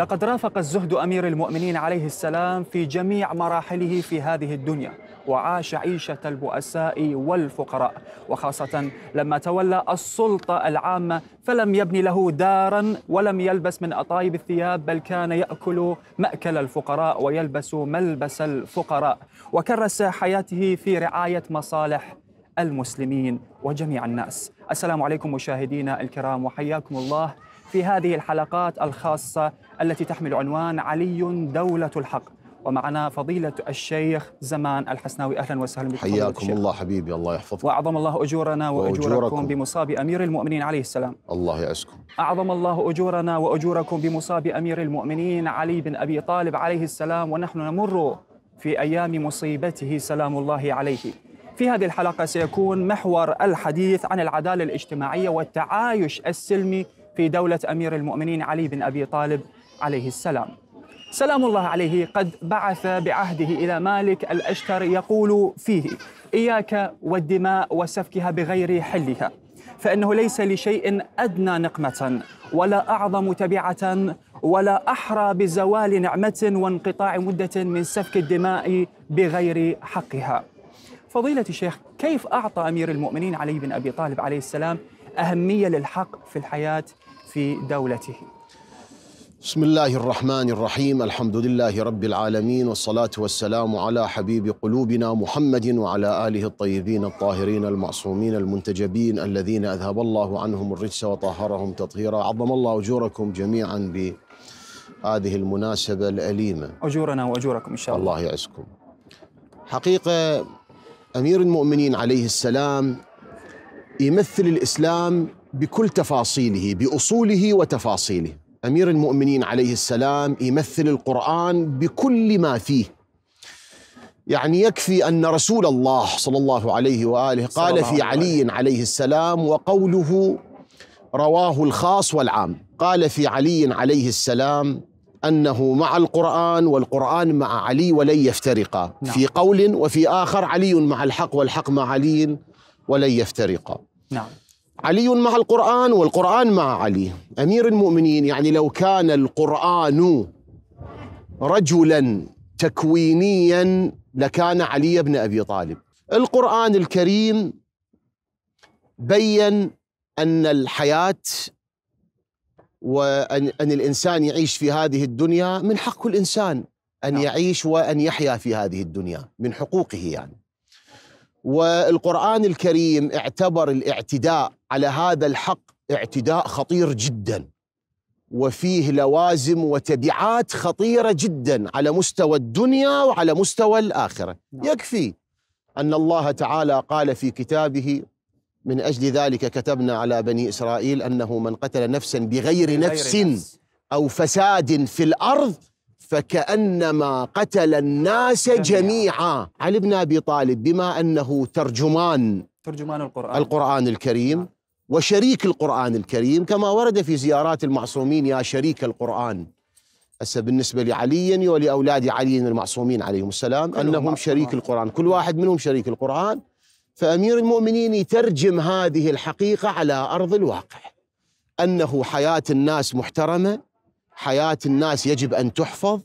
لقد رافق الزهد امير المؤمنين عليه السلام في جميع مراحله في هذه الدنيا وعاش عيشه البؤساء والفقراء وخاصه لما تولى السلطه العامه فلم يبني له دارا ولم يلبس من اطايب الثياب بل كان ياكل ماكل الفقراء ويلبس ملبس الفقراء وكرس حياته في رعايه مصالح المسلمين وجميع الناس السلام عليكم مشاهدينا الكرام وحياكم الله في هذه الحلقات الخاصة التي تحمل عنوان علي دولة الحق ومعنا فضيلة الشيخ زمان الحسناوي أهلا وسهلا بكم حياكم الله حبيبي الله يحفظكم وأعظم الله أجورنا وأجوركم, وأجوركم بمصاب أمير المؤمنين عليه السلام الله يعزكم أعظم الله أجورنا وأجوركم بمصاب أمير المؤمنين علي بن أبي طالب عليه السلام ونحن نمر في أيام مصيبته سلام الله عليه في هذه الحلقة سيكون محور الحديث عن العدالة الاجتماعية والتعايش السلمي في دولة أمير المؤمنين علي بن أبي طالب عليه السلام سلام الله عليه قد بعث بعهده إلى مالك الأشتر يقول فيه إياك والدماء وسفكها بغير حلها فإنه ليس لشيء أدنى نقمة ولا أعظم تبعة ولا أحرى بزوال نعمة وانقطاع مدة من سفك الدماء بغير حقها فضيلة الشيخ كيف أعطى أمير المؤمنين علي بن أبي طالب عليه السلام أهمية للحق في الحياة في دولته بسم الله الرحمن الرحيم الحمد لله رب العالمين والصلاة والسلام على حبيب قلوبنا محمد وعلى آله الطيبين الطاهرين المعصومين المنتجبين الذين أذهب الله عنهم الرجس وطهرهم تطهيرا عظم الله أجوركم جميعا بهذه المناسبة الأليمة أجورنا وأجوركم إن شاء الله الله يعزكم حقيقة أمير المؤمنين عليه السلام يمثل الاسلام بكل تفاصيله باصوله وتفاصيله امير المؤمنين عليه السلام يمثل القران بكل ما فيه يعني يكفي ان رسول الله صلى الله عليه واله قال الله في علي عليه السلام وقوله رواه الخاص والعام قال في علي عليه السلام انه مع القران والقران مع علي ولن يفترقا في نعم. قول وفي اخر علي مع الحق والحق مع علي ولن يفترقا نعم علي مع القرآن والقرآن مع علي أمير المؤمنين يعني لو كان القرآن رجلا تكوينيا لكان علي بن أبي طالب القرآن الكريم بين أن الحياة وأن أن الإنسان يعيش في هذه الدنيا من حق الإنسان أن نعم. يعيش وأن يحيا في هذه الدنيا من حقوقه يعني والقرآن الكريم اعتبر الاعتداء على هذا الحق اعتداء خطير جدا وفيه لوازم وتبعات خطيرة جدا على مستوى الدنيا وعلى مستوى الآخرة نعم. يكفي أن الله تعالى قال في كتابه من أجل ذلك كتبنا على بني إسرائيل أنه من قتل نفسا بغير نفس أو فساد في الأرض فكأنما قتل الناس جميعا علي بن أبي طالب بما أنه ترجمان ترجمان القرآن القرآن الكريم وشريك القرآن الكريم كما ورد في زيارات المعصومين يا شريك القرآن هسه بالنسبة لعلي ولأولاد علي المعصومين عليهم السلام أنهم شريك القرآن كل واحد منهم شريك القرآن فأمير المؤمنين يترجم هذه الحقيقة على أرض الواقع أنه حياة الناس محترمة حياة الناس يجب أن تحفظ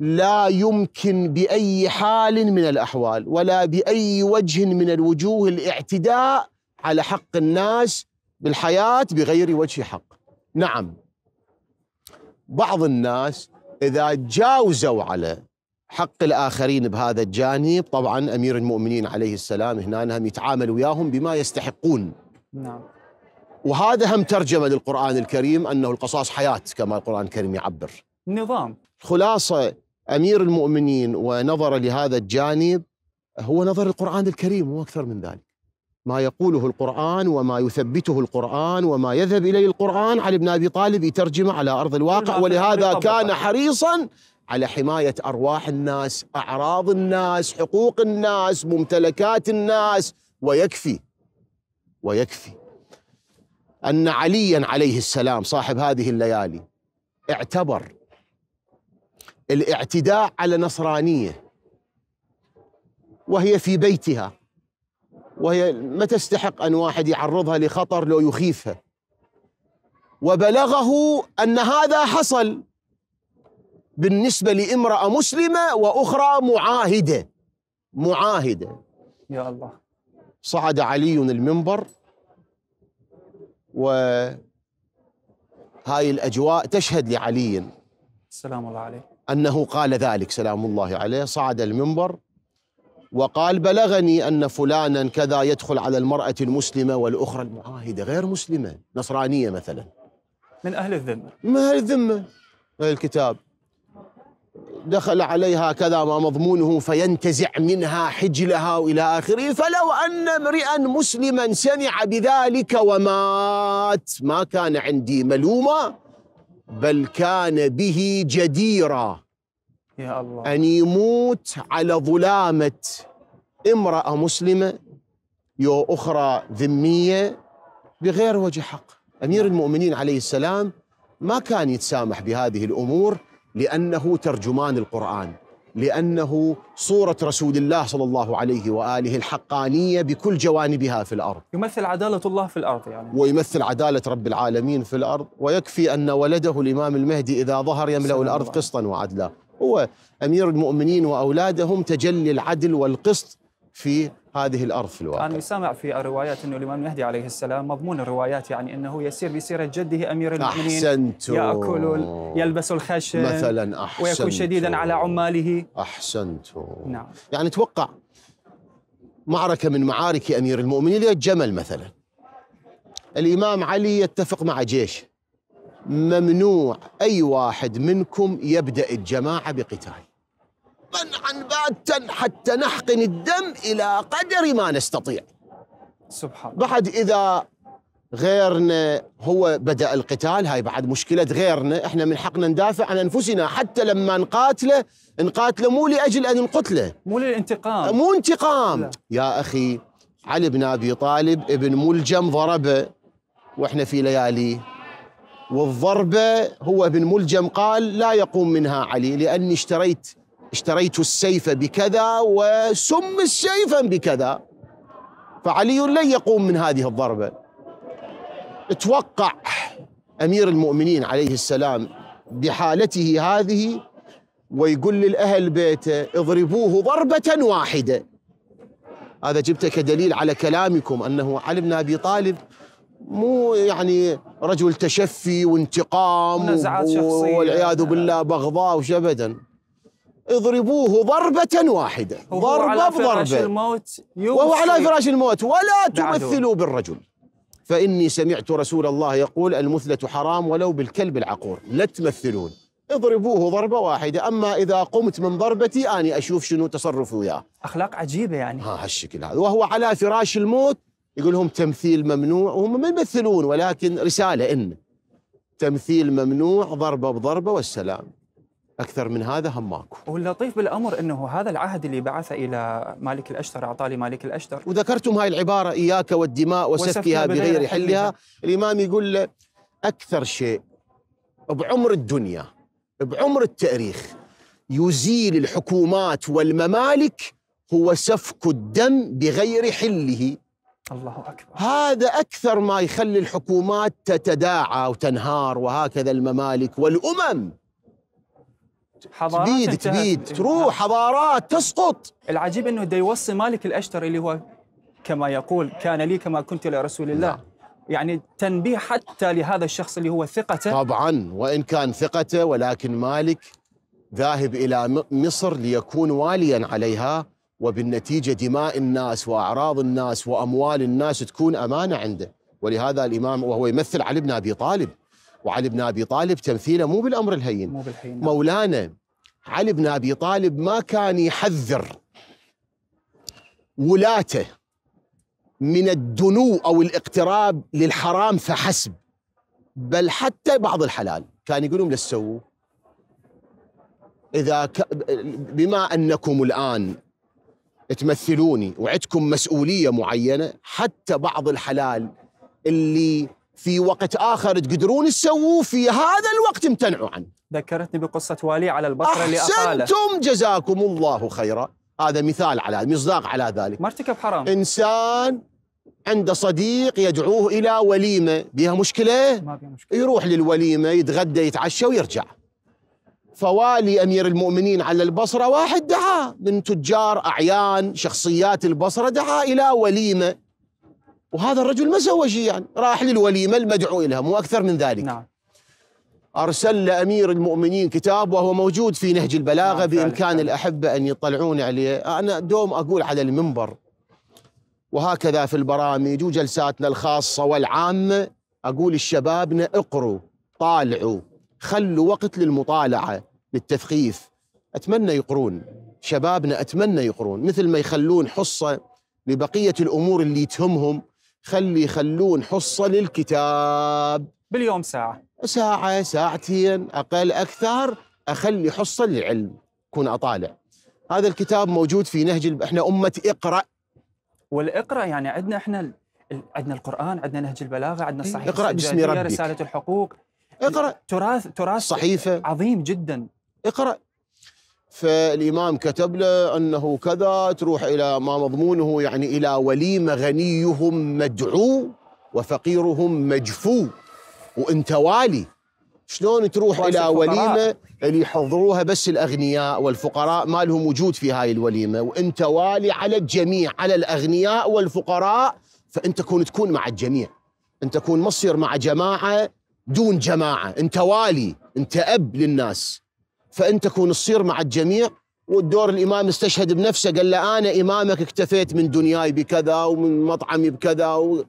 لا يمكن بأي حال من الأحوال ولا بأي وجه من الوجوه الاعتداء على حق الناس بالحياة بغير وجه حق نعم بعض الناس إذا جاوزوا على حق الآخرين بهذا الجانب طبعا أمير المؤمنين عليه السلام هنا هم نعم يتعامل وياهم بما يستحقون نعم وهذا هم ترجمة للقرآن الكريم أنه القصاص حياة كما القرآن الكريم يعبر نظام خلاصة أمير المؤمنين ونظر لهذا الجانب هو نظر القرآن الكريم هو أكثر من ذلك ما يقوله القرآن وما يثبته القرآن وما يذهب إليه القرآن علي بن أبي طالب يترجمه على أرض الواقع ولهذا كان حريصا على حماية أرواح الناس أعراض الناس حقوق الناس ممتلكات الناس ويكفي ويكفي أن عليا عليه السلام صاحب هذه الليالي اعتبر الاعتداء على نصرانية وهي في بيتها وهي ما تستحق أن واحد يعرضها لخطر لو يخيفها وبلغه أن هذا حصل بالنسبة لامرأة مسلمة وأخرى معاهدة معاهدة يا الله صعد علي المنبر وهاي الأجواء تشهد لعلي سلام الله عليه أنه قال ذلك سلام الله عليه صعد المنبر وقال بلغني أن فلانا كذا يدخل على المرأة المسلمة والأخرى المعاهدة غير مسلمة نصرانية مثلا من أهل الذمة من أهل الذمة أهل الكتاب دخل عليها كذا ما مضمونه فينتزع منها حجلها والى اخره فلو ان امرئا مسلما سمع بذلك ومات ما كان عندي ملومه بل كان به جديرا يا الله ان يموت على ظلامه امراه مسلمه يو اخرى ذميه بغير وجه حق امير المؤمنين عليه السلام ما كان يتسامح بهذه الامور لأنه ترجمان القرآن لأنه صورة رسول الله صلى الله عليه وآله الحقانية بكل جوانبها في الأرض يمثل عدالة الله في الأرض يعني ويمثل عدالة رب العالمين في الأرض ويكفي أن ولده الإمام المهدي إذا ظهر يملأ الأرض قسطا وعدلا هو أمير المؤمنين وأولاده تجلي العدل والقسط في هذه الارض في الواقع. كان سامع في الروايات انه الامام المهدي عليه السلام مضمون الروايات يعني انه يسير بسيره جده امير المؤمنين احسنت ياكل يلبس الخشب مثلا احسنت ويكون شديدا على عماله احسنت نعم يعني توقع معركه من معارك امير المؤمنين الجمل مثلا الامام علي يتفق مع جيشه ممنوع اي واحد منكم يبدا الجماعه بقتال طمعا باتا حتى نحقن الدم إلى قدر ما نستطيع سبحان بعد إذا غيرنا هو بدأ القتال هاي بعد مشكلة غيرنا احنا من حقنا ندافع عن أنفسنا حتى لما نقاتله نقاتله مو لأجل أن نقتله مو للانتقام مو انتقام لا. يا أخي علي بن أبي طالب ابن ملجم ضربه وإحنا في لياليه والضربة هو ابن ملجم قال لا يقوم منها علي لأني اشتريت اشتريت السيف بكذا وسم السيفا بكذا فعلي لن يقوم من هذه الضربه اتوقع امير المؤمنين عليه السلام بحالته هذه ويقول للاهل بيته اضربوه ضربه واحده هذا جبته كدليل على كلامكم انه علي بن ابي طالب مو يعني رجل تشفي وانتقام نزعات شخصيه والعياذ بالله بغضاء وش ابدا اضربوه ضربة واحدة ضربة بضربة وهو على فراش الموت ولا تمثلوا بالرجل فإني سمعت رسول الله يقول المثلة حرام ولو بالكلب العقور لا تمثلون اضربوه ضربة واحدة أما إذا قمت من ضربتي أنا أشوف شنو تصرفوا وياه أخلاق عجيبة يعني ها هالشكل هذا وهو على فراش الموت يقول لهم تمثيل ممنوع وهم ما يمثلون ولكن رسالة إن تمثيل ممنوع ضربة بضربة والسلام اكثر من هذا هم ماكو. واللطيف بالامر انه هذا العهد اللي بعثه الى مالك الاشتر اعطاه مالك الاشتر. وذكرتم هاي العباره اياك والدماء وسفكها بغير حلها، الامام يقول له اكثر شيء بعمر الدنيا بعمر التاريخ يزيل الحكومات والممالك هو سفك الدم بغير حله. الله اكبر. هذا اكثر ما يخلي الحكومات تتداعى وتنهار وهكذا الممالك والامم. حضارات تبيد تبيد إيه، تروح نعم. حضارات تسقط العجيب انه دا يوصي مالك الاشتر اللي هو كما يقول كان لي كما كنت لرسول الله نعم. يعني تنبيه حتى لهذا الشخص اللي هو ثقته طبعا وان كان ثقته ولكن مالك ذاهب الى مصر ليكون واليا عليها وبالنتيجه دماء الناس واعراض الناس واموال الناس تكون امانه عنده ولهذا الامام وهو يمثل علي بن ابي طالب وعلي بن أبي طالب تمثيله مو بالأمر الهين مو بالحين نعم. مولانا علي بن أبي طالب ما كان يحذر ولاته من الدنو أو الاقتراب للحرام فحسب بل حتى بعض الحلال كان يقولون لهم تسووا إذا ك... بما أنكم الآن تمثلوني وعدكم مسؤولية معينة حتى بعض الحلال اللي في وقت آخر تقدرون تسووه في هذا الوقت امتنعوا عنه ذكرتني بقصة والي على البصرة اللي اقاله. أحسنتم جزاكم الله خيرا هذا مثال على مصداق على ذلك ما ارتكب حرام إنسان عنده صديق يدعوه إلى وليمة بها مشكلة؟ ما بها مشكلة يروح للوليمة يتغدى يتعشى ويرجع فوالي أمير المؤمنين على البصرة واحد دعا من تجار أعيان شخصيات البصرة دعا إلى وليمة وهذا الرجل ما سوى شيء يعني راح للوليمة المدعو لها مو أكثر من ذلك نعم. أرسل أمير المؤمنين كتاب وهو موجود في نهج البلاغة نعم. بإمكان نعم. الأحبة أن يطلعون عليه أنا دوم أقول على المنبر وهكذا في البرامج وجلساتنا الخاصة والعامة أقول لشبابنا اقروا طالعوا خلوا وقت للمطالعة للتثقيف أتمنى يقرون شبابنا أتمنى يقرون مثل ما يخلون حصة لبقية الأمور اللي تهمهم خلي يخلون حصه للكتاب باليوم ساعه ساعه ساعتين اقل اكثر اخلي حصه للعلم كون اطالع هذا الكتاب موجود في نهج الب... احنا امه اقرا والاقرا يعني عندنا احنا ال... عندنا القران عندنا نهج البلاغه عندنا الصحيفه إيه، اقرا باسم ربك رساله الحقوق اقرا تراث تراث صحيفه عظيم جدا اقرا فالإمام كتب له أنه كذا تروح إلى ما مضمونه يعني إلى وليمة غنيهم مدعو وفقيرهم مجفو وانت والي شلون تروح إلى وليمة اللي يحضروها بس الأغنياء والفقراء ما لهم وجود في هاي الوليمة وانت والي على الجميع على الأغنياء والفقراء فانت كون تكون مع الجميع انت كون مصير مع جماعة دون جماعة انت والي انت أب للناس فأنت كون تصير مع الجميع والدور الإمام استشهد بنفسه قال له أنا إمامك اكتفيت من دنياي بكذا ومن مطعمي بكذا و...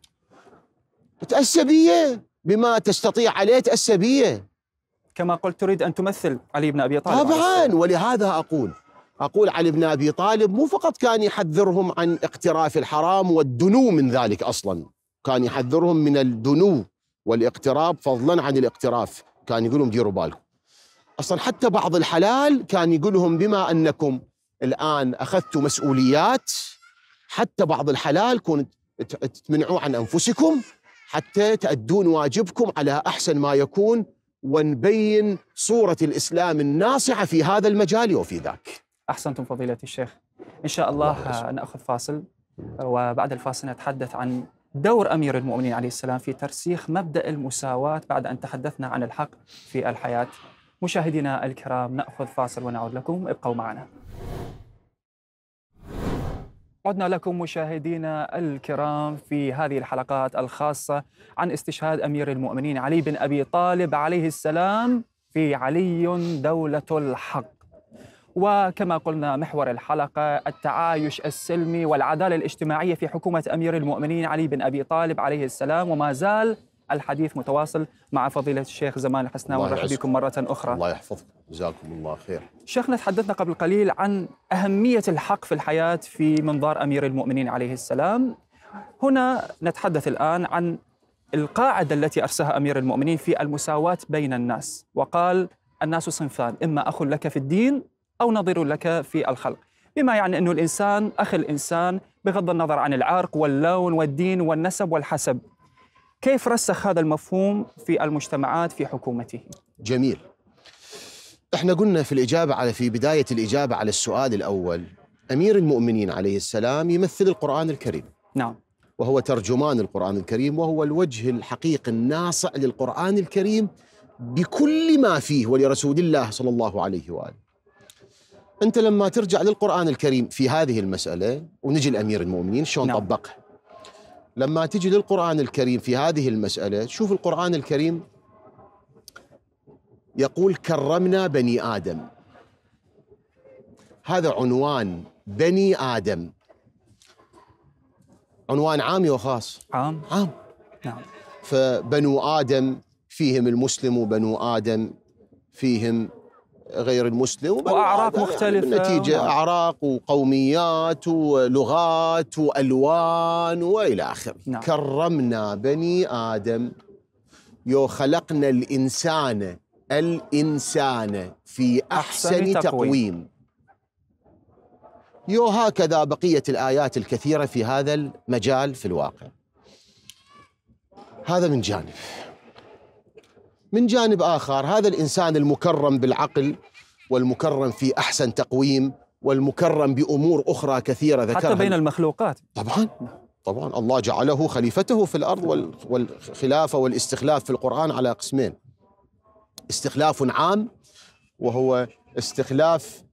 تأسى بيه بما تستطيع عليه تأسى بيه كما قلت تريد أن تمثل علي بن أبي طالب طبعا ولهذا أقول أقول علي بن أبي طالب مو فقط كان يحذرهم عن اقتراف الحرام والدنو من ذلك أصلا كان يحذرهم من الدنو والاقتراب فضلا عن الاقتراف كان يقول لهم ديروا بالكم اصلا حتى بعض الحلال كان يقول لهم بما انكم الان اخذتوا مسؤوليات حتى بعض الحلال كنت تمنعوه عن انفسكم حتى تأدون واجبكم على احسن ما يكون ونبين صوره الاسلام الناصعه في هذا المجال وفي ذاك. احسنتم فضيله الشيخ. ان شاء الله ناخذ فاصل وبعد الفاصل نتحدث عن دور امير المؤمنين عليه السلام في ترسيخ مبدا المساواه بعد ان تحدثنا عن الحق في الحياه مشاهدينا الكرام ناخذ فاصل ونعود لكم ابقوا معنا عدنا لكم مشاهدينا الكرام في هذه الحلقات الخاصة عن استشهاد أمير المؤمنين علي بن أبي طالب عليه السلام في علي دولة الحق وكما قلنا محور الحلقة التعايش السلمي والعدالة الاجتماعية في حكومة أمير المؤمنين علي بن أبي طالب عليه السلام وما زال الحديث متواصل مع فضيلة الشيخ زمان الحسناوي ونرحب بكم مرة أخرى الله يحفظك جزاكم الله خير شيخنا تحدثنا قبل قليل عن أهمية الحق في الحياة في منظار أمير المؤمنين عليه السلام هنا نتحدث الآن عن القاعدة التي أرساها أمير المؤمنين في المساواة بين الناس وقال الناس صنفان إما أخ لك في الدين أو نظير لك في الخلق بما يعني أن الإنسان أخ الإنسان بغض النظر عن العرق واللون والدين والنسب والحسب كيف رسخ هذا المفهوم في المجتمعات في حكومته؟ جميل احنا قلنا في الاجابه على في بدايه الاجابه على السؤال الاول امير المؤمنين عليه السلام يمثل القران الكريم نعم وهو ترجمان القران الكريم وهو الوجه الحقيقي الناصع للقران الكريم بكل ما فيه ولرسول الله صلى الله عليه واله انت لما ترجع للقران الكريم في هذه المساله ونجي لامير المؤمنين شلون نعم. طبقها لما تجي للقرآن الكريم في هذه المسألة شوف القرآن الكريم يقول كرمنا بني آدم هذا عنوان بني آدم عنوان عامي وخاص عام عام نعم فبنو آدم فيهم المسلم وبنو آدم فيهم غير المسلم وأعراق يعني مختلفة نتيجه نعم. أعراق وقوميات ولغات وألوان وإلى آخره نعم. كرمنا بني آدم يو خلقنا الإنسان الإنسان في أحسن, أحسن تقويم يو هكذا بقية الآيات الكثيرة في هذا المجال في الواقع هذا من جانب من جانب اخر هذا الانسان المكرم بالعقل والمكرم في احسن تقويم والمكرم بامور اخرى كثيره ذكرها حتى بين المخلوقات طبعا طبعا الله جعله خليفته في الارض والخلافه والاستخلاف في القران على قسمين استخلاف عام وهو استخلاف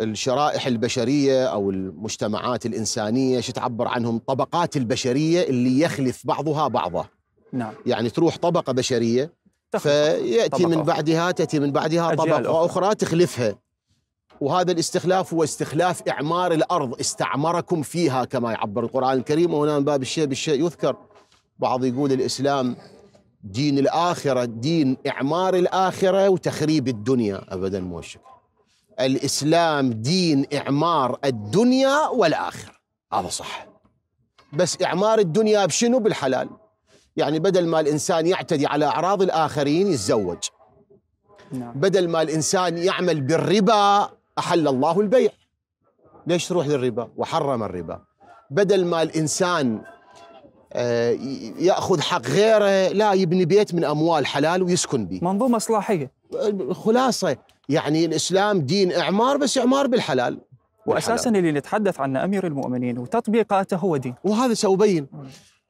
الشرائح البشريه او المجتمعات الانسانيه شو تعبر عنهم طبقات البشريه اللي يخلف بعضها بعضا نعم يعني تروح طبقه بشريه فياتي من بعدها تاتي من بعدها طبقه اخرى, أخرى تخلفها وهذا الاستخلاف هو استخلاف اعمار الارض استعمركم فيها كما يعبر القران الكريم وهنا من باب الشيء بالشيء يذكر بعض يقول الاسلام دين الاخره دين اعمار الاخره وتخريب الدنيا ابدا مو الشكل الاسلام دين اعمار الدنيا والاخره هذا صح بس اعمار الدنيا بشنو بالحلال يعني بدل ما الإنسان يعتدي على أعراض الآخرين يتزوج نعم. بدل ما الإنسان يعمل بالربا أحل الله البيع ليش تروح للربا وحرم الربا بدل ما الإنسان آه، ياخذ حق غيره لا يبني بيت من اموال حلال ويسكن به منظومه اصلاحيه خلاصه يعني الاسلام دين اعمار بس اعمار بالحلال, بالحلال. واساسا اللي نتحدث عنه امير المؤمنين وتطبيقاته هو دين وهذا سابين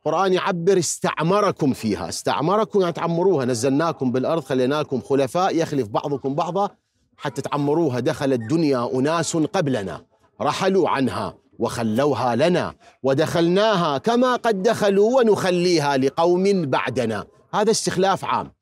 القرآن يعبر استعمركم فيها استعمركم يعني تعمروها نزلناكم بالأرض خليناكم خلفاء يخلف بعضكم بعضا حتى تعمروها دخل الدنيا أناس قبلنا رحلوا عنها وخلوها لنا ودخلناها كما قد دخلوا ونخليها لقوم بعدنا هذا استخلاف عام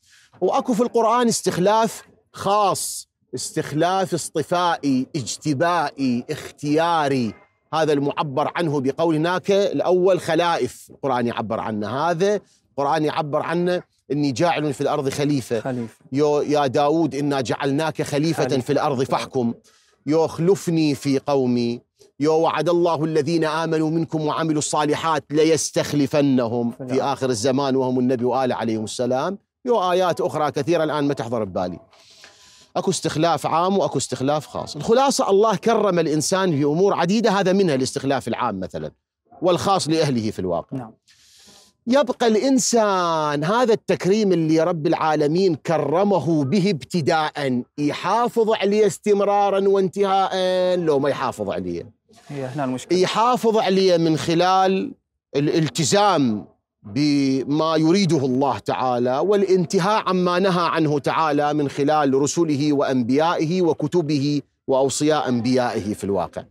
واكو في القران استخلاف خاص استخلاف اصطفائي اجتبائي اختياري هذا المعبر عنه بقول هناك الأول خلائف القرآن يعبر عنه هذا القرآن يعبر عنه إني جاعل في الأرض خليفة, خليفة. يو يا داود إنا جعلناك خليفة, خليف. في الأرض طيب. فاحكم يو خلفني في قومي يو وعد الله الذين آمنوا منكم وعملوا الصالحات ليستخلفنهم في آخر الزمان وهم النبي وآله عليهم السلام يو آيات أخرى كثيرة الآن ما تحضر ببالي اكو استخلاف عام واكو استخلاف خاص الخلاصه الله كرم الانسان في امور عديده هذا منها الاستخلاف العام مثلا والخاص لاهله في الواقع نعم. يبقى الانسان هذا التكريم اللي رب العالمين كرمه به ابتداء يحافظ عليه استمرارا وانتهاء لو ما يحافظ عليه هي هنا المشكله يحافظ عليه من خلال الالتزام بما يريده الله تعالى والانتهاء عما نهى عنه تعالى من خلال رسله وانبيائه وكتبه واوصياء انبيائه في الواقع.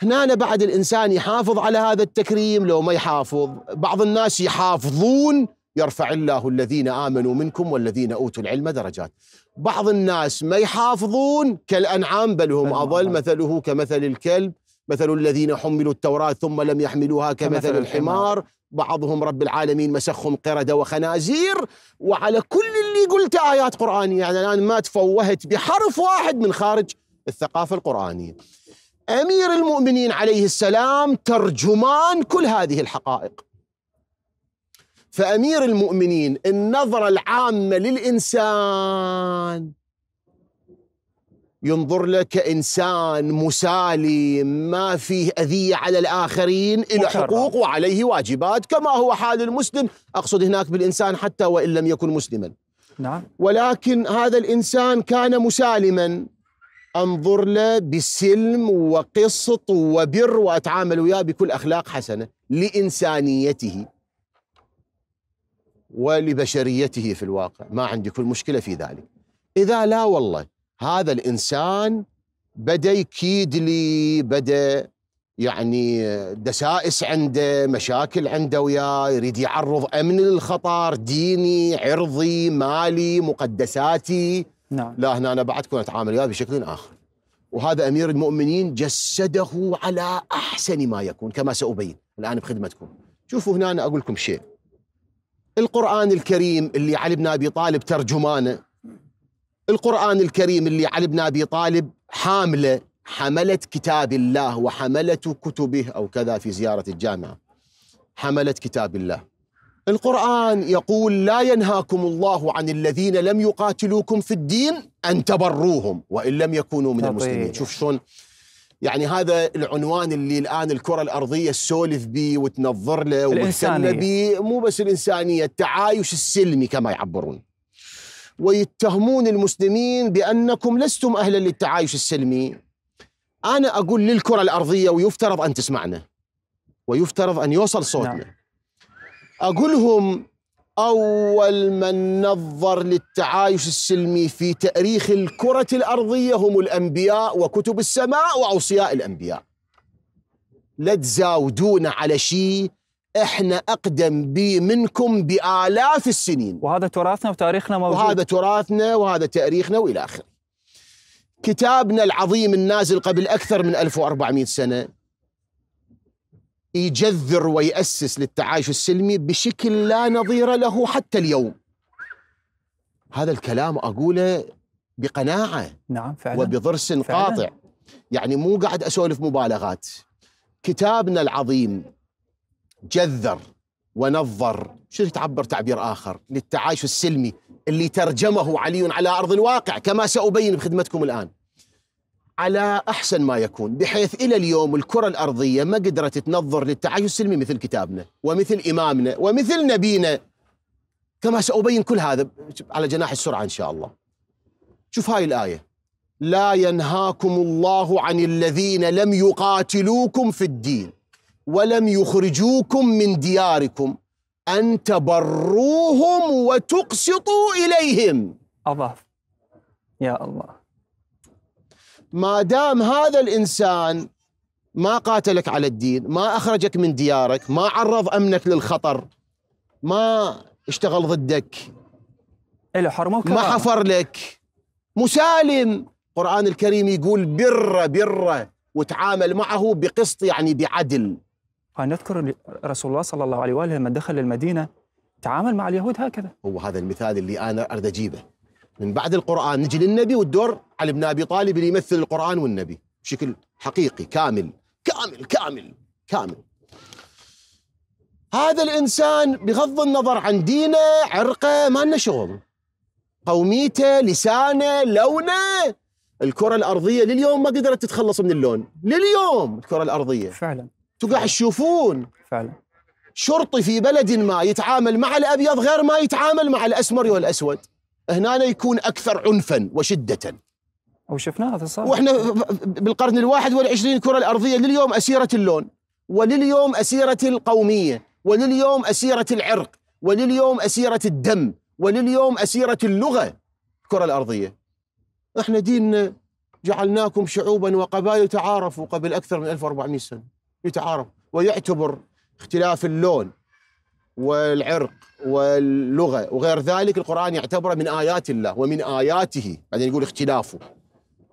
هنا بعد الانسان يحافظ على هذا التكريم لو ما يحافظ، بعض الناس يحافظون يرفع الله الذين امنوا منكم والذين اوتوا العلم درجات. بعض الناس ما يحافظون كالانعام بل هم اضل مثله كمثل الكلب مثل الذين حملوا التوراة ثم لم يحملوها كمثل الحمار بعضهم رب العالمين مسخهم قردة وخنازير وعلى كل اللي قلت آيات قرآنية يعني الآن ما تفوهت بحرف واحد من خارج الثقافة القرآنية أمير المؤمنين عليه السلام ترجمان كل هذه الحقائق فأمير المؤمنين النظرة العامة للإنسان ينظر لك كإنسان مسالم ما فيه أذية على الآخرين إلى حقوق وعليه واجبات كما هو حال المسلم أقصد هناك بالإنسان حتى وإن لم يكن مسلما نعم ولكن هذا الإنسان كان مسالما أنظر له بسلم وقسط وبر وأتعامل وياه بكل أخلاق حسنة لإنسانيته ولبشريته في الواقع ما عندي كل مشكلة في ذلك إذا لا والله هذا الانسان بدا يكيد لي بدا يعني دسائس عنده مشاكل عنده وياه يريد يعرض امن للخطر ديني عرضي مالي مقدساتي نعم لا هنا انا بعد كنت اتعامل وياه بشكل اخر وهذا امير المؤمنين جسده على احسن ما يكون كما سابين الان بخدمتكم شوفوا هنا أنا اقول لكم شيء القران الكريم اللي علي بن ابي طالب ترجمانه القرآن الكريم اللي علي بن أبي طالب حامله حملت كتاب الله وحملة كتبه أو كذا في زيارة الجامعة حملت كتاب الله القرآن يقول لا ينهاكم الله عن الذين لم يقاتلوكم في الدين أن تبروهم وإن لم يكونوا من طيب. المسلمين شوف شلون يعني هذا العنوان اللي الان الكره الارضيه تسولف به وتنظر له وتسمى به مو بس الانسانيه التعايش السلمي كما يعبرون ويتهمون المسلمين بأنكم لستم أهلا للتعايش السلمي أنا أقول للكرة الأرضية ويفترض أن تسمعنا ويفترض أن يوصل صوتنا نعم. أقولهم أقول لهم أول من نظر للتعايش السلمي في تأريخ الكرة الأرضية هم الأنبياء وكتب السماء وأوصياء الأنبياء لا تزاودون على شيء احنا اقدم بي منكم بالاف السنين وهذا تراثنا وتاريخنا موجود وهذا تراثنا وهذا تاريخنا والى اخره كتابنا العظيم النازل قبل اكثر من 1400 سنه يجذر ويأسس للتعايش السلمي بشكل لا نظير له حتى اليوم هذا الكلام أقوله بقناعة نعم فعلا وبضرس فعلا قاطع يعني مو قاعد أسولف مبالغات كتابنا العظيم جذر ونظر شو تعبر تعبير آخر للتعايش السلمي اللي ترجمه علي على أرض الواقع كما سأبين بخدمتكم الآن على أحسن ما يكون بحيث إلى اليوم الكرة الأرضية ما قدرت تنظر للتعايش السلمي مثل كتابنا ومثل إمامنا ومثل نبينا كما سأبين كل هذا على جناح السرعة إن شاء الله شوف هاي الآية لا ينهاكم الله عن الذين لم يقاتلوكم في الدين ولم يخرجوكم من دياركم أن تبروهم وتقسطوا إليهم أضاف يا الله ما دام هذا الإنسان ما قاتلك على الدين ما أخرجك من ديارك ما عرض أمنك للخطر ما اشتغل ضدك ما حفر لك مسالم القرآن الكريم يقول بره بره وتعامل معه بقسط يعني بعدل نذكر رسول الله صلى الله عليه واله لما دخل المدينه تعامل مع اليهود هكذا هو هذا المثال اللي انا اريد اجيبه من بعد القران نجي للنبي والدور علي بن ابي طالب اللي يمثل القران والنبي بشكل حقيقي كامل كامل كامل كامل هذا الانسان بغض النظر عن دينه عرقه ما لنا شغل قوميته لسانه لونه الكره الارضيه لليوم ما قدرت تتخلص من اللون لليوم الكره الارضيه فعلا قاعد تشوفون فعلا شرطي في بلد ما يتعامل مع الابيض غير ما يتعامل مع الاسمر والاسود هنا يكون اكثر عنفا وشده وشفناها تصار واحنا بالقرن الواحد والعشرين الكره الارضيه لليوم اسيره اللون ولليوم اسيره القوميه ولليوم اسيره العرق ولليوم اسيره الدم ولليوم اسيره اللغه الكره الارضيه احنا ديننا جعلناكم شعوبا وقبائل تعارفوا قبل اكثر من 1400 سنه يتعارف ويعتبر اختلاف اللون والعرق واللغة وغير ذلك القرآن يعتبره من آيات الله ومن آياته بعدين يقول اختلافه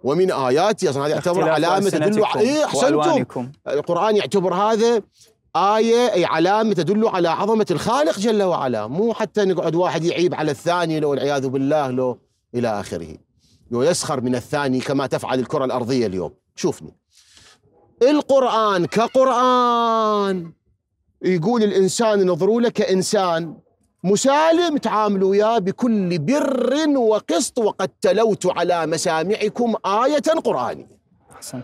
ومن آياته أصلا هذا يعتبر علامة تدل على إيه أحسنتم القرآن يعتبر هذا آية أي علامة تدل على عظمة الخالق جل وعلا مو حتى نقعد واحد يعيب على الثاني لو والعياذ بالله لو إلى آخره ويسخر من الثاني كما تفعل الكرة الأرضية اليوم شوفني القرآن كقرآن يقول الإنسان نظروا له كإنسان مسالم تعاملوا وياه بكل بر وقسط وقد تلوت على مسامعكم آية قرآنية أحسنت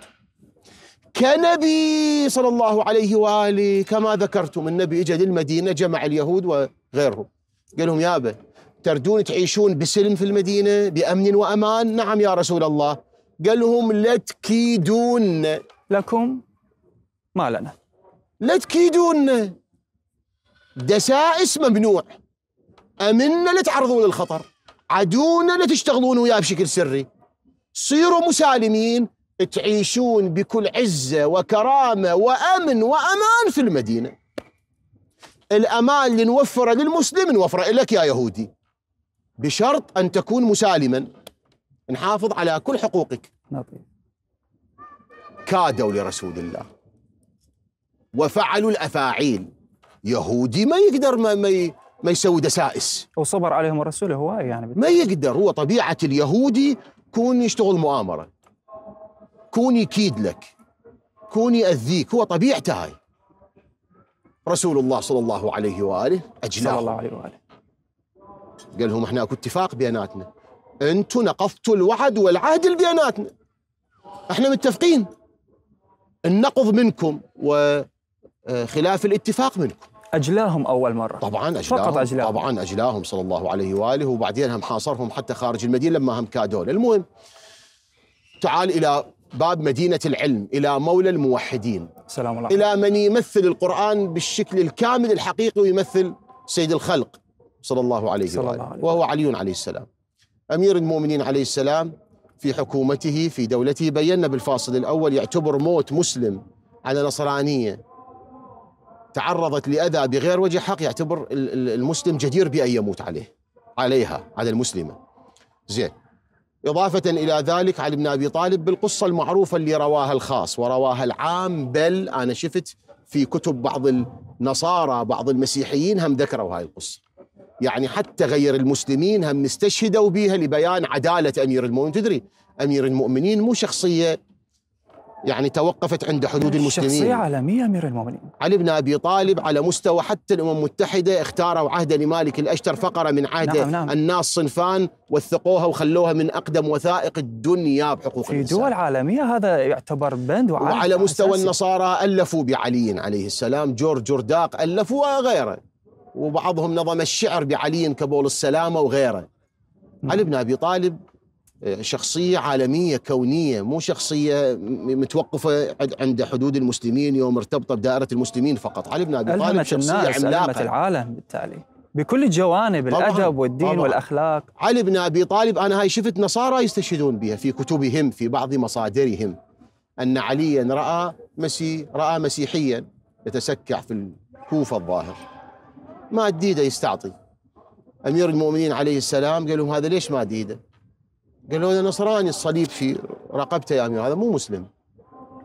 كنبي صلى الله عليه وآله كما ذكرتم النبي إجا للمدينة جمع اليهود وغيرهم قال لهم يابا تردون تعيشون بسلم في المدينة بأمن وأمان نعم يا رسول الله قال لهم لا تكيدون لكم ما لنا لا تكيدون دسائس ممنوع أمنا لا تعرضون للخطر عدونا لا تشتغلون وياه بشكل سري صيروا مسالمين تعيشون بكل عزة وكرامة وأمن وأمان في المدينة الأمان اللي نوفره للمسلم نوفره لك يا يهودي بشرط أن تكون مسالما نحافظ على كل حقوقك نعم. كادوا لرسول الله وفعلوا الافاعيل يهودي ما يقدر ما ما, ما يسوي دسائس وصبر عليهم الرسول هواي يعني بت... ما يقدر هو طبيعه اليهودي كون يشتغل مؤامره كون يكيد لك كون ياذيك هو طبيعته هاي رسول الله صلى الله عليه واله اجلاه صلى الله عليه واله قال لهم احنا اكو اتفاق بيناتنا انتم نقضتوا الوعد والعهد بيناتنا احنا متفقين النقض منكم وخلاف الاتفاق منكم أجلاهم أول مرة طبعا أجلاهم فقط أجلاهم طبعا أجلاهم صلى الله عليه وآله وبعدين هم حاصرهم حتى خارج المدينة لما هم كادون المهم تعال إلى باب مدينة العلم إلى مولى الموحدين سلام الله إلى من يمثل القرآن بالشكل الكامل الحقيقي ويمثل سيد الخلق صلى الله عليه وآله وهو علي عليه السلام أمير المؤمنين عليه السلام في حكومته في دولته بينا بالفاصل الأول يعتبر موت مسلم على نصرانية تعرضت لأذى بغير وجه حق يعتبر المسلم جدير بأن يموت عليه عليها على المسلمة زين إضافة إلى ذلك علي بن أبي طالب بالقصة المعروفة اللي رواها الخاص ورواها العام بل أنا شفت في كتب بعض النصارى بعض المسيحيين هم ذكروا هاي القصة يعني حتى غير المسلمين هم استشهدوا بها لبيان عدالة أمير المؤمنين تدري أمير المؤمنين مو شخصية يعني توقفت عند حدود المسلمين شخصية عالمية أمير المؤمنين علي بن أبي طالب على مستوى حتى الأمم المتحدة اختاروا عهدا لمالك الأشتر فقرة من عهد نعم نعم. الناس صنفان وثقوها وخلوها من أقدم وثائق الدنيا بحقوق في الإنسان في دول عالمية هذا يعتبر بند وعلى مستوى أساسي. النصارى ألفوا بعلي عليه السلام جورج جرداق ألفوا وغيره وبعضهم نظم الشعر بعلي كبول السلامة وغيره علي بن أبي طالب آه، شخصية عالمية كونية مو شخصية متوقفة عند حدود المسلمين يوم ارتبطة بدائرة المسلمين فقط علي بن أبي طالب شخصية الناس عملاقة العالم بالتالي بكل الجوانب طبعاً الأدب والدين طبعاً والأخلاق علي بن أبي طالب أنا هاي شفت نصارى يستشهدون بها في كتبهم في بعض مصادرهم أن عليا رأى مسي رأى مسيحيا يتسكع في الكوفة الظاهر ما اديده يستعطي امير المؤمنين عليه السلام قال لهم هذا ليش ما اديده؟ قالوا هذا نصراني الصليب في رقبته يا امير هذا مو مسلم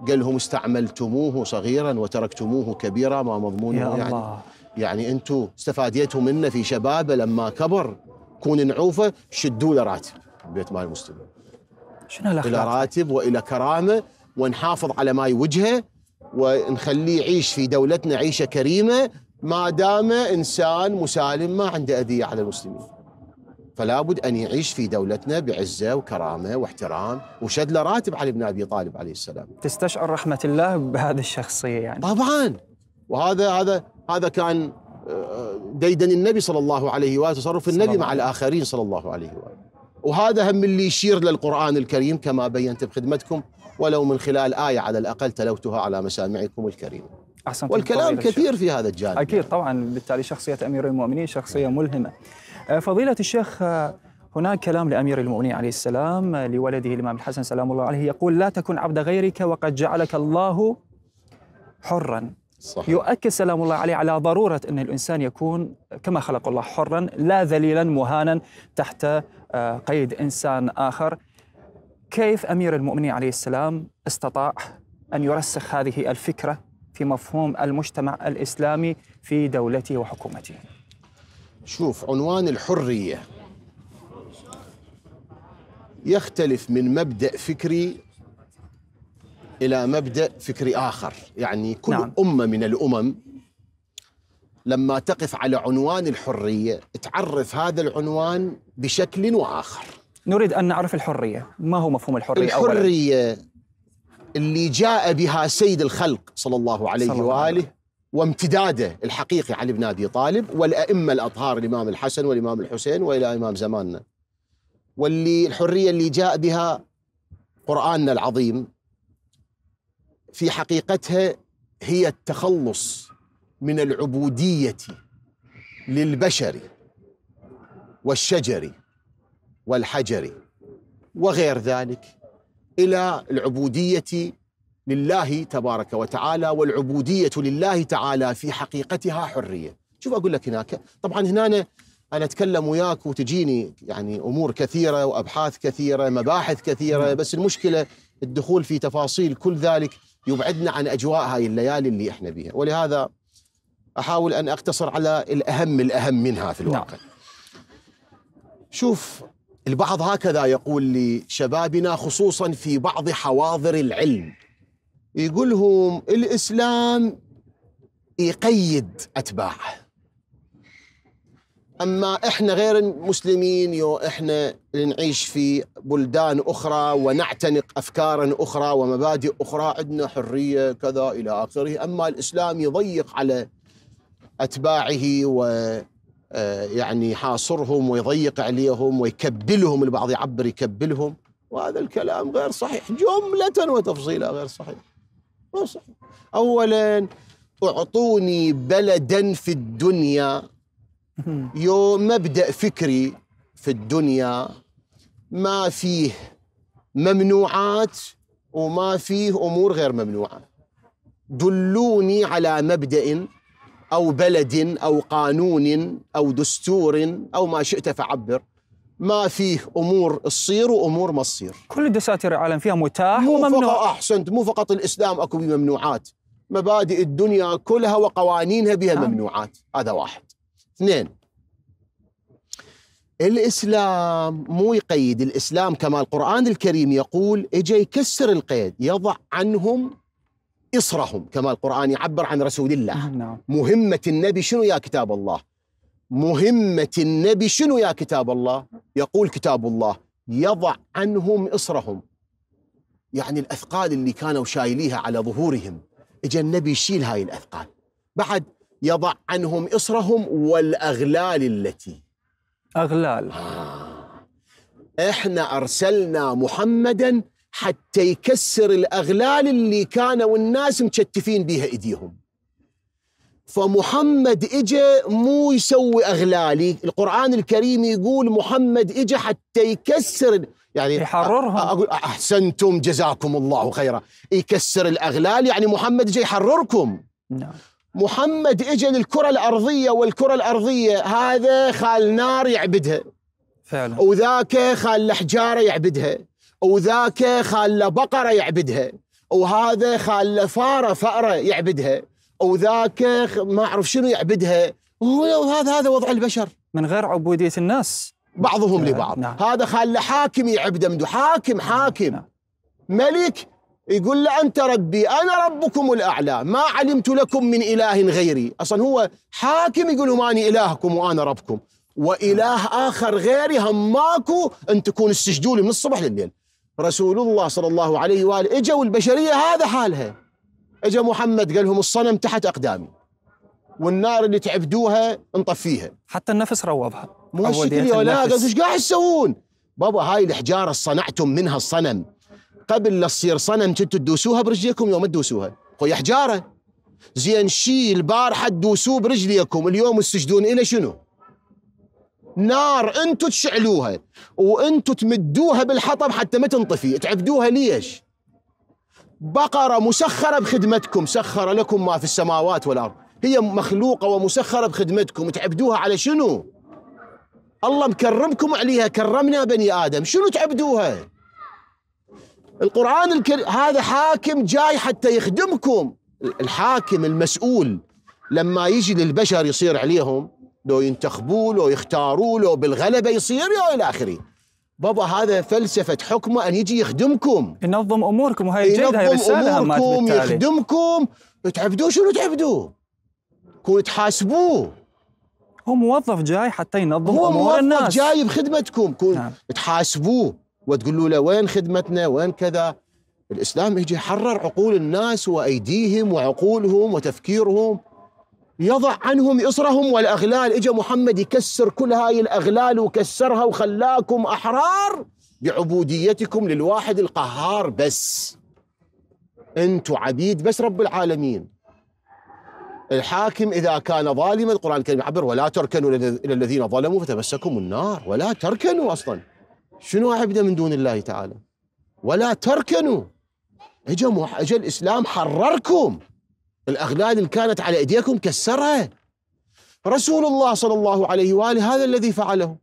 قال لهم استعملتموه صغيرا وتركتموه كبيرا ما مضمونه يعني الله. يعني انتم استفاديتوا منه في شبابه لما كبر كون نعوفه شدوا له راتب بيت مال المسلمين شنو الاخلاق؟ الى راتب والى كرامه ونحافظ على ماي وجهه ونخليه يعيش في دولتنا عيشه كريمه ما دام انسان مسالم ما عنده اذيه على المسلمين فلا بد ان يعيش في دولتنا بعزه وكرامه واحترام وشد له راتب علي بن ابي طالب عليه السلام تستشعر رحمه الله بهذه الشخصيه يعني طبعا وهذا هذا هذا كان آه، ديدن النبي صلى الله عليه واله تصرف النبي مع الاخرين صلى الله عليه واله وهذا هم اللي يشير للقران الكريم كما بينت بخدمتكم ولو من خلال ايه على الاقل تلوتها على مسامعكم الكريمه أحسنت والكلام كثير في هذا الجانب أكيد طبعا بالتالي شخصية أمير المؤمنين شخصية نعم. ملهمة آه، فضيلة الشيخ آه، هناك كلام لأمير المؤمنين عليه السلام آه، لولده الإمام الحسن سلام الله عليه يقول لا تكن عبد غيرك وقد جعلك الله حرا صحيح. يؤكد سلام الله عليه على ضرورة أن الإنسان يكون كما خلق الله حرا لا ذليلا مهانا تحت قيد إنسان آخر كيف أمير المؤمنين عليه السلام استطاع أن يرسخ هذه الفكرة في مفهوم المجتمع الإسلامي في دولته وحكومته شوف عنوان الحرية يختلف من مبدأ فكري إلى مبدأ فكري آخر يعني كل نعم. أمة من الأمم لما تقف على عنوان الحرية تعرف هذا العنوان بشكل وآخر نريد أن نعرف الحرية ما هو مفهوم الحرية الحرية أولا؟ اللي جاء بها سيد الخلق صلى الله عليه صلى الله وآله وامتداده الحقيقي علي بن أبي طالب والأئمة الأطهار الإمام الحسن والإمام الحسين وإلى إمام زماننا واللي الحرية اللي جاء بها قرآننا العظيم في حقيقتها هي التخلص من العبودية للبشر والشجر والحجر وغير ذلك الى العبوديه لله تبارك وتعالى والعبوديه لله تعالى في حقيقتها حريه، شوف اقول لك هناك طبعا هنا أنا, اتكلم وياك وتجيني يعني امور كثيره وابحاث كثيره، مباحث كثيره، نعم. بس المشكله الدخول في تفاصيل كل ذلك يبعدنا عن اجواء هاي الليالي اللي احنا بها، ولهذا احاول ان اقتصر على الاهم الاهم منها في الواقع. نعم. شوف البعض هكذا يقول لشبابنا خصوصا في بعض حواضر العلم يقولهم الاسلام يقيد اتباعه اما احنا غير المسلمين يو احنا نعيش في بلدان اخرى ونعتنق افكارا اخرى ومبادئ اخرى عندنا حريه كذا الى اخره اما الاسلام يضيق على اتباعه و آه، يعني يحاصرهم ويضيق عليهم ويكبلهم البعض يعبر يكبلهم وهذا الكلام غير صحيح جملة وتفصيلا غير صحيح غير صحيح أولا أعطوني بلدا في الدنيا يوم مبدأ فكري في الدنيا ما فيه ممنوعات وما فيه أمور غير ممنوعة دلوني على مبدأ او بلد او قانون او دستور او ما شئت فعبر ما فيه امور تصير وامور ما تصير. كل الدساتير العالم فيها متاح مو وممنوع. فقط احسنت مو فقط الاسلام اكو بممنوعات ممنوعات، مبادئ الدنيا كلها وقوانينها بها آه. ممنوعات، هذا واحد. اثنين الاسلام مو يقيد، الاسلام كما القران الكريم يقول اجى يكسر القيد، يضع عنهم إصرهم كما القرآن يعبر عن رسول الله نعم. مهمة النبي شنو يا كتاب الله مهمة النبي شنو يا كتاب الله يقول كتاب الله يضع عنهم إصرهم يعني الأثقال اللي كانوا شايليها على ظهورهم إجا النبي يشيل هاي الأثقال بعد يضع عنهم إصرهم والأغلال التي أغلال آه. إحنا أرسلنا محمداً حتى يكسر الاغلال اللي كانوا الناس مكتفين بها ايديهم فمحمد اجى مو يسوي اغلالي القران الكريم يقول محمد اجى حتى يكسر يعني يحررهم اقول احسنتم جزاكم الله خيرا يكسر الاغلال يعني محمد اجى يحرركم نعم محمد اجى للكره الارضيه والكره الارضيه هذا خال نار يعبدها فعلا وذاك خال الحجاره يعبدها وذاك خاله بقره يعبدها وهذا خاله فاره فاره يعبدها وذاك ما اعرف شنو يعبدها وهذا هذا وضع البشر من غير عبوديه الناس بعضهم آه، لبعض نعم. هذا خاله حاكم يعبده مدو حاكم آه، حاكم نعم. ملك يقول له أنت ربي أنا ربكم الأعلى ما علمت لكم من إله غيري أصلا هو حاكم يقول لهم أنا إلهكم وأنا ربكم وإله آخر غيري هم ماكو أن تكون السجدولي من الصبح لليل رسول الله صلى الله عليه واله اجوا البشريه هذا حالها اجى محمد قال لهم الصنم تحت اقدامي والنار اللي تعبدوها نطفيها حتى النفس روضها مو هالشكل ولا ناقص ايش قاعد تسوون؟ بابا هاي الحجاره صنعتم منها الصنم قبل لا تصير صنم كنتوا تدوسوها برجليكم يوم تدوسوها قوي حجاره زين شي البارحه تدوسوه برجليكم اليوم تسجدون الى شنو؟ نار انتم تشعلوها وانتم تمدوها بالحطب حتى ما تنطفي تعبدوها ليش بقرة مسخرة بخدمتكم سخر لكم ما في السماوات والأرض هي مخلوقة ومسخرة بخدمتكم تعبدوها على شنو الله مكرمكم عليها كرمنا بني آدم شنو تعبدوها القرآن الكريم هذا حاكم جاي حتى يخدمكم الحاكم المسؤول لما يجي للبشر يصير عليهم لو ينتخبوه لو يختاروه لو بالغلبه يصير يا الى اخره بابا هذا فلسفة حكمه أن يجي يخدمكم ينظم أموركم وهي جيدة هاي رسالة أموركم يخدمكم تعبدوه شنو تعبدوه كون تحاسبوه هو موظف جاي حتى ينظم هو أمور الناس هو جاي بخدمتكم كون نعم. تحاسبوه وتقولوا له وين خدمتنا وين كذا الإسلام يجي يحرر عقول الناس وأيديهم وعقولهم وتفكيرهم يضع عنهم إصرهم والأغلال إجا محمد يكسر كل هاي الأغلال وكسرها وخلاكم أحرار بعبوديتكم للواحد القهار بس أنتوا عبيد بس رب العالمين الحاكم إذا كان ظالما القرآن الكريم يعبر ولا تركنوا إلى الذين ظلموا فتمسكم النار ولا تركنوا أصلا شنو عبده من دون الله تعالى ولا تركنوا إجا, إجا الإسلام حرركم الأغلال اللي كانت على أيديكم كسرها رسول الله صلى الله عليه وآله هذا الذي فعله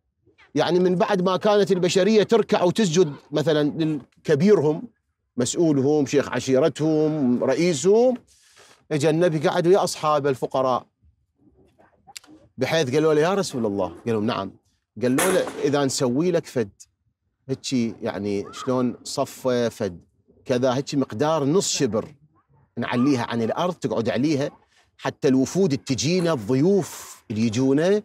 يعني من بعد ما كانت البشرية تركع وتسجد مثلا لكبيرهم مسؤولهم شيخ عشيرتهم رئيسهم اجى النبي قعد ويا أصحابه الفقراء بحيث قالوا له يا رسول الله قالوا نعم قالوا له إذا نسوي لك فد هيك يعني شلون صفة فد كذا هيك مقدار نص شبر نعليها عن الارض تقعد عليها حتى الوفود تجينا الضيوف اللي يجونا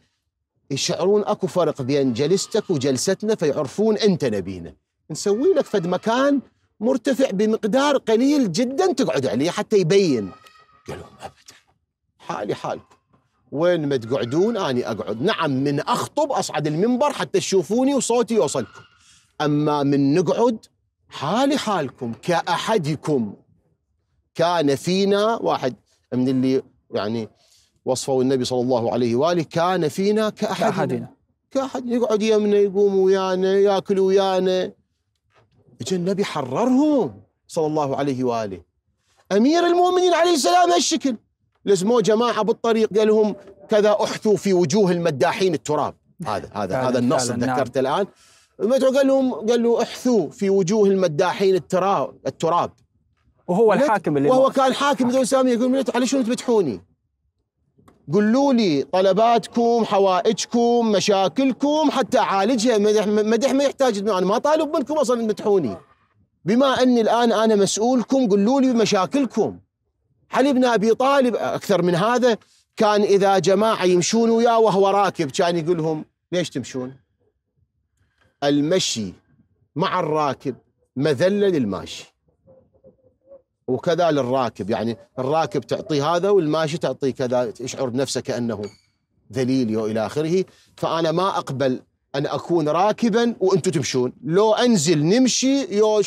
يشعرون اكو فرق بين جلستك وجلستنا فيعرفون انت نبينا نسوي لك فد مكان مرتفع بمقدار قليل جدا تقعد عليه حتى يبين قالوا ابدا حالي حالكم وين ما تقعدون اني اقعد نعم من اخطب اصعد المنبر حتى تشوفوني وصوتي يوصلكم اما من نقعد حالي حالكم كاحدكم كان فينا واحد من اللي يعني وصفه النبي صلى الله عليه واله كان فينا كأحدنا كأحدنا كأحد يقعد يمنا يقوم ويانا ياكل ويانا اجى النبي حررهم صلى الله عليه واله امير المؤمنين عليه السلام هالشكل لزموا جماعه بالطريق قال لهم كذا احثوا في وجوه المداحين التراب هذا هذا هذا النص ذكرته نعم. الان قال لهم قال له احثوا في وجوه المداحين التراب التراب وهو الحاكم اللي وهو كان حاكم ذو سامي يقول على شنو تبتحوني؟ قولوا لي طلباتكم حوائجكم مشاكلكم حتى اعالجها مدح مدح ما يحتاج انا ما طالب منكم اصلا تمدحوني بما اني الان انا مسؤولكم قولوا لي مشاكلكم علي بن ابي طالب اكثر من هذا كان اذا جماعه يمشون وياه وهو راكب كان يقول لهم ليش تمشون؟ المشي مع الراكب مذله للماشي وكذا للراكب يعني الراكب تعطيه هذا والماشي تعطيه كذا يشعر بنفسه كأنه ذليل وإلى آخره فأنا ما أقبل أن أكون راكبا وأنتم تمشون لو أنزل نمشي يو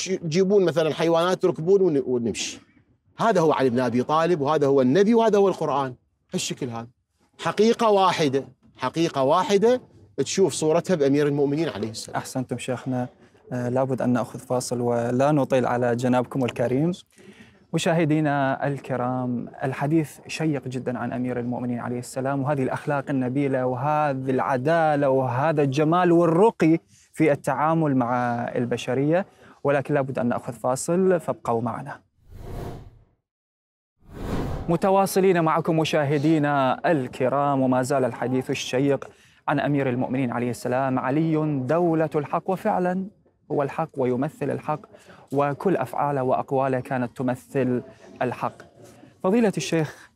مثلا حيوانات تركبون ونمشي هذا هو علي بن أبي طالب وهذا هو النبي وهذا هو القرآن هالشكل هذا حقيقة واحدة حقيقة واحدة تشوف صورتها بأمير المؤمنين عليه السلام أحسنتم شيخنا آه، لابد أن نأخذ فاصل ولا نطيل على جنابكم الكريم مشاهدينا الكرام الحديث شيق جدا عن امير المؤمنين عليه السلام وهذه الاخلاق النبيله وهذه العداله وهذا الجمال والرقي في التعامل مع البشريه ولكن لابد ان ناخذ فاصل فابقوا معنا. متواصلين معكم مشاهدينا الكرام وما زال الحديث الشيق عن امير المؤمنين عليه السلام علي دوله الحق وفعلا هو الحق ويمثل الحق وكل أفعاله وأقواله كانت تمثل الحق فضيلة الشيخ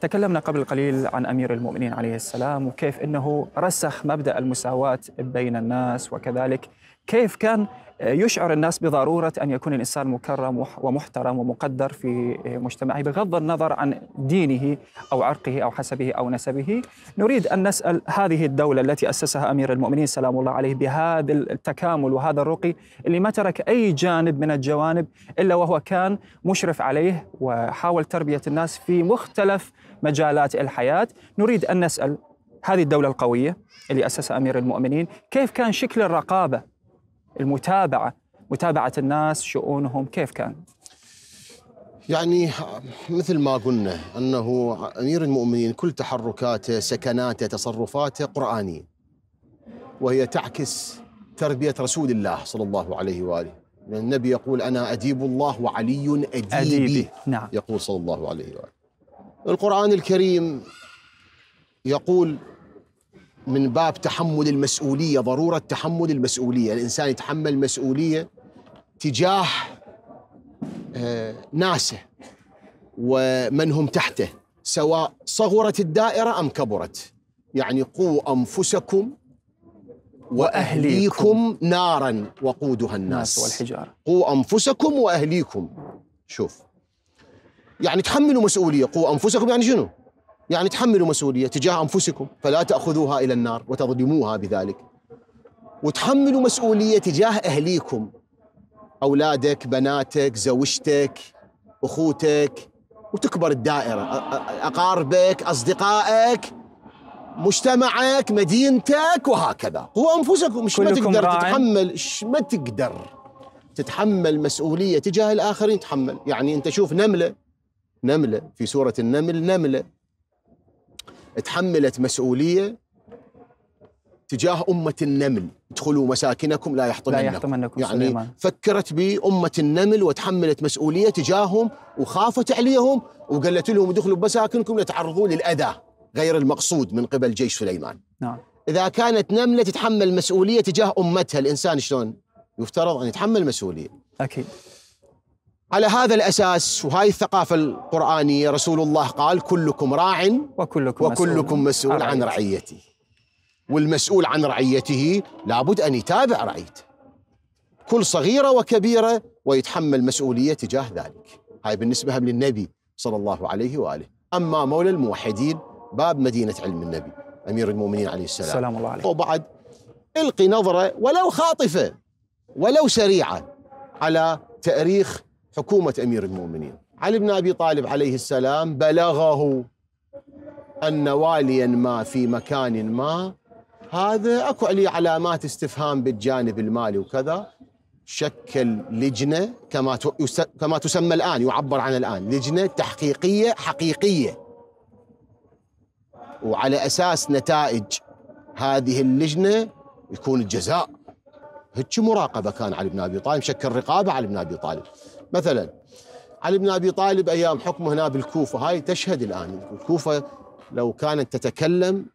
تكلمنا قبل قليل عن أمير المؤمنين عليه السلام وكيف أنه رسخ مبدأ المساواة بين الناس وكذلك كيف كان آه، يشعر الناس بضرورة أن يكون الإنسان مكرم ومحترم ومقدر في آه، مجتمعه بغض النظر عن دينه أو عرقه أو حسبه أو نسبه نريد أن نسأل هذه الدولة التي أسسها أمير المؤمنين سلام الله عليه بهذا التكامل وهذا الرقي اللي ما ترك أي جانب من الجوانب إلا وهو كان مشرف عليه وحاول تربية الناس في مختلف مجالات الحياة نريد أن نسأل هذه الدولة القوية اللي أسسها أمير المؤمنين كيف كان شكل الرقابة المتابعه متابعه الناس شؤونهم كيف كان؟ يعني مثل ما قلنا انه امير المؤمنين كل تحركاته سكناته تصرفاته قرانيه وهي تعكس تربيه رسول الله صلى الله عليه واله النبي يقول انا اديب الله وعلي اديبي, أديبي. نعم. يقول صلى الله عليه واله القران الكريم يقول من باب تحمل المسؤولية ضرورة تحمل المسؤولية الإنسان يتحمل مسؤولية تجاه آه، ناسه ومن هم تحته سواء صغرت الدائرة أم كبرت يعني قوا أنفسكم وأهليكم نارا وقودها الناس والحجارة قوا أنفسكم وأهليكم شوف يعني تحملوا مسؤولية قوا أنفسكم يعني شنو يعني تحملوا مسؤولية تجاه أنفسكم فلا تأخذوها إلى النار وتظلموها بذلك وتحملوا مسؤولية تجاه أهليكم أولادك بناتك زوجتك أخوتك وتكبر الدائرة أقاربك أصدقائك مجتمعك مدينتك وهكذا هو أنفسكم مش ما تقدر راعي. تتحمل ما تقدر تتحمل مسؤولية تجاه الآخرين تحمل يعني أنت شوف نملة نملة في سورة النمل نملة تحملت مسؤوليه تجاه امه النمل ادخلوا مساكنكم لا يحطمنكم لا يحطمنكم يعني سليمان. فكرت بامه النمل وتحملت مسؤوليه تجاههم وخافت عليهم وقالت لهم ادخلوا بمساكنكم لا تعرضوا للاذى غير المقصود من قبل جيش سليمان نعم اذا كانت نمله تتحمل مسؤوليه تجاه امتها الانسان شلون يفترض ان يتحمل مسؤوليه اكيد على هذا الأساس وهاي الثقافة القرآنية رسول الله قال كلكم راع وكلكم, وكلكم مسؤول, مسؤول عن رعيته والمسؤول عن رعيته لابد أن يتابع رعيته كل صغيرة وكبيرة ويتحمل مسؤولية تجاه ذلك هاي بالنسبة للنبي صلى الله عليه وآله أما مولى الموحدين باب مدينة علم النبي أمير المؤمنين عليه السلام سلام الله عليه وبعد القي نظرة ولو خاطفة ولو سريعة على تاريخ حكومة أمير المؤمنين علي بن أبي طالب عليه السلام بلغه أن واليا ما في مكان ما هذا أكو عليه علامات استفهام بالجانب المالي وكذا شكل لجنة كما كما تسمى الآن يعبر عن الآن لجنة تحقيقية حقيقية وعلى أساس نتائج هذه اللجنة يكون الجزاء هيك مراقبة كان علي بن أبي طالب شكل رقابة علي بن أبي طالب مثلا علي بن ابي طالب ايام حكمه هنا بالكوفه هاي تشهد الان الكوفه لو كانت تتكلم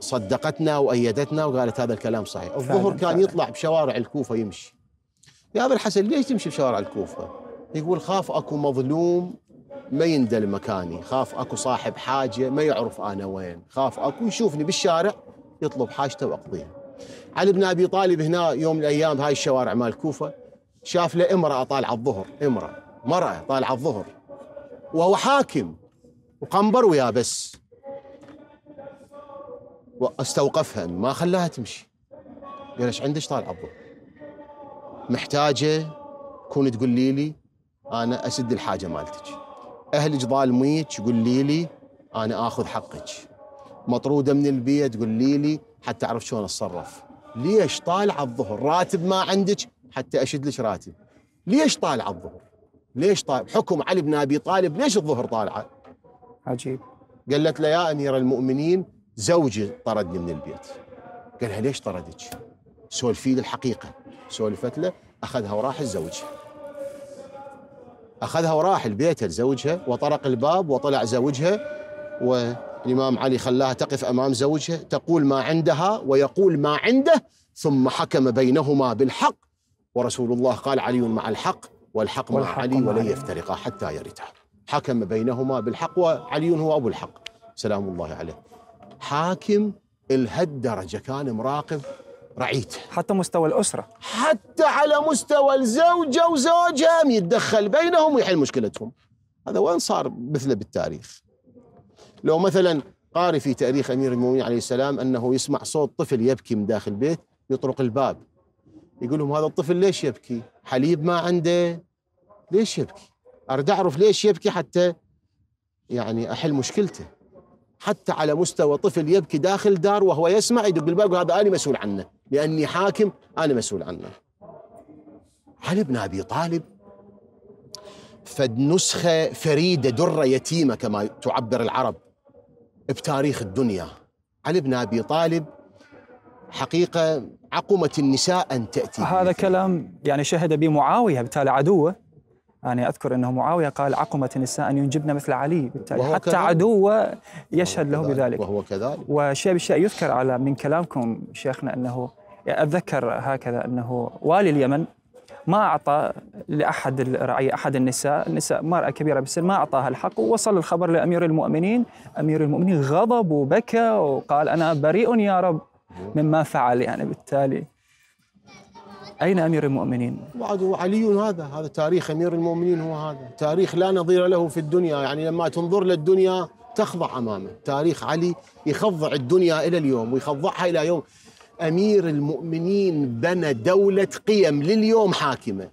لصدقتنا وايدتنا وقالت هذا الكلام صحيح، الظهر كان يطلع بشوارع الكوفه يمشي. يا ابو الحسن ليش تمشي بشوارع الكوفه؟ يقول خاف اكو مظلوم ما يندل مكاني، خاف اكو صاحب حاجه ما يعرف انا وين، خاف اكو يشوفني بالشارع يطلب حاجته واقضيها. علي بن ابي طالب هنا يوم من الايام هاي الشوارع مال الكوفه شاف له امرأة طالعة الظهر امرأة مرأة طالعة الظهر وهو حاكم وقنبر وياه بس واستوقفها ما خلاها تمشي قال ايش عندك طالعة الظهر محتاجة كون تقولي لي أنا أسد الحاجة مالتك أهلك ظالميك قولي لي أنا آخذ حقك مطرودة من البيت قولي لي حتى أعرف شلون أتصرف ليش طالعة الظهر راتب ما عندك حتى اشد لك راتب ليش طالعه الظهر؟ ليش طالع حكم علي بن ابي طالب ليش الظهر طالعه؟ عجيب قالت له يا امير المؤمنين زوجي طردني من البيت قالها ليش طردك؟ سولفي لي الحقيقه سولفت له اخذها وراح لزوجها اخذها وراح لبيتها لزوجها وطرق الباب وطلع زوجها والامام علي خلاها تقف امام زوجها تقول ما عندها ويقول ما عنده ثم حكم بينهما بالحق ورسول الله قال علي مع الحق والحق, والحق مع علي ولن يفترقا حتى يرثا حكم بينهما بالحق وعلي هو أبو الحق سلام الله عليه حاكم لهالدرجة كان مراقب رعيته حتى مستوى الأسرة حتى على مستوى الزوجة وزوجها يتدخل بينهم ويحل مشكلتهم هذا وين صار مثله بالتاريخ لو مثلا قاري في تاريخ أمير المؤمنين عليه السلام أنه يسمع صوت طفل يبكي من داخل البيت يطرق الباب يقول لهم هذا الطفل ليش يبكي حليب ما عنده ليش يبكي أريد أعرف ليش يبكي حتى يعني أحل مشكلته حتى على مستوى طفل يبكي داخل دار وهو يسمع يدق الباب هذا أنا مسؤول عنه لأني حاكم أنا مسؤول عنه هل ابن أبي طالب فد نسخة فريدة درة يتيمة كما تعبر العرب بتاريخ الدنيا علي بن أبي طالب حقيقة عقمت النساء أن تأتي هذا كلام يعني شهد به معاوية بالتالي عدوه يعني أذكر أنه معاوية قال عقمت النساء أن ينجبن مثل علي بالتالي حتى كذلك. عدوه يشهد له بذلك وهو كذلك وشيء بشيء يذكر على من كلامكم شيخنا أنه أتذكر هكذا أنه والي اليمن ما أعطى لأحد الرعية أحد النساء النساء مرأة كبيرة بالسن ما أعطاها الحق ووصل الخبر لأمير المؤمنين أمير المؤمنين غضب وبكى وقال أنا بريء يا رب مما فعل يعني بالتالي أين أمير المؤمنين؟ بعد علي هذا هذا تاريخ أمير المؤمنين هو هذا تاريخ لا نظير له في الدنيا يعني لما تنظر للدنيا تخضع أمامه تاريخ علي يخضع الدنيا إلى اليوم ويخضعها إلى يوم أمير المؤمنين بنى دولة قيم لليوم حاكمة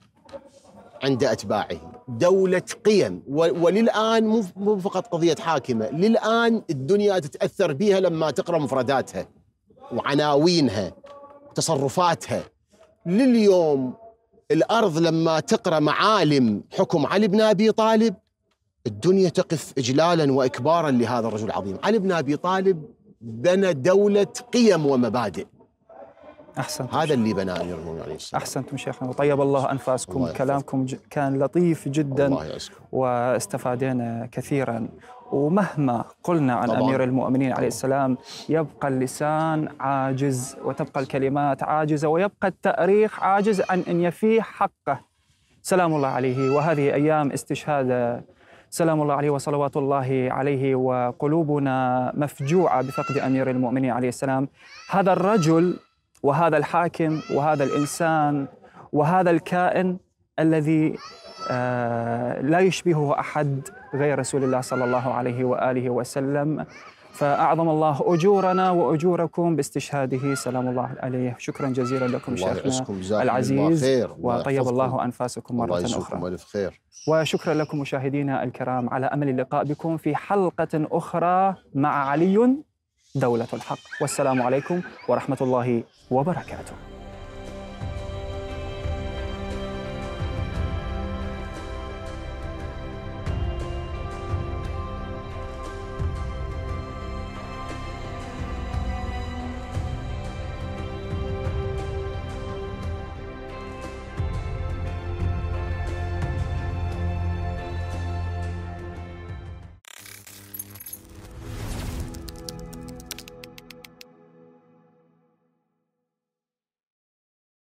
عند أتباعه دولة قيم وللآن مو فقط قضية حاكمة للآن الدنيا تتأثر بها لما تقرأ مفرداتها وعناوينها تصرفاتها لليوم الأرض لما تقرأ معالم حكم علي بن أبي طالب الدنيا تقف إجلالا وإكبارا لهذا الرجل العظيم علي بن أبي طالب بنى دولة قيم ومبادئ احسنت هذا اللي بناه امير المؤمنين عليه السلام احسنتم شيخنا وطيب الله انفاسكم الله كلامكم ج... كان لطيف جدا الله واستفادينا كثيرا ومهما قلنا عن طبعا. امير المؤمنين عليه السلام يبقى اللسان عاجز وتبقى الكلمات عاجزه ويبقى التاريخ عاجز عن ان يفيه حقه سلام الله عليه وهذه ايام استشهاد سلام الله عليه وصلوات الله عليه وقلوبنا مفجوعه بفقد امير المؤمنين عليه السلام هذا الرجل وهذا الحاكم وهذا الانسان وهذا الكائن الذي آه، لا يشبهه احد غير رسول الله صلى الله عليه واله وسلم فاعظم الله اجورنا واجوركم باستشهاده سلام الله عليه شكرا جزيلا لكم شيخنا العزيز خير. وطيب الله انفاسكم مره الله اخرى ألف خير. وشكرا لكم مشاهدينا الكرام على امل اللقاء بكم في حلقه اخرى مع علي دولة الحق والسلام عليكم ورحمة الله وبركاته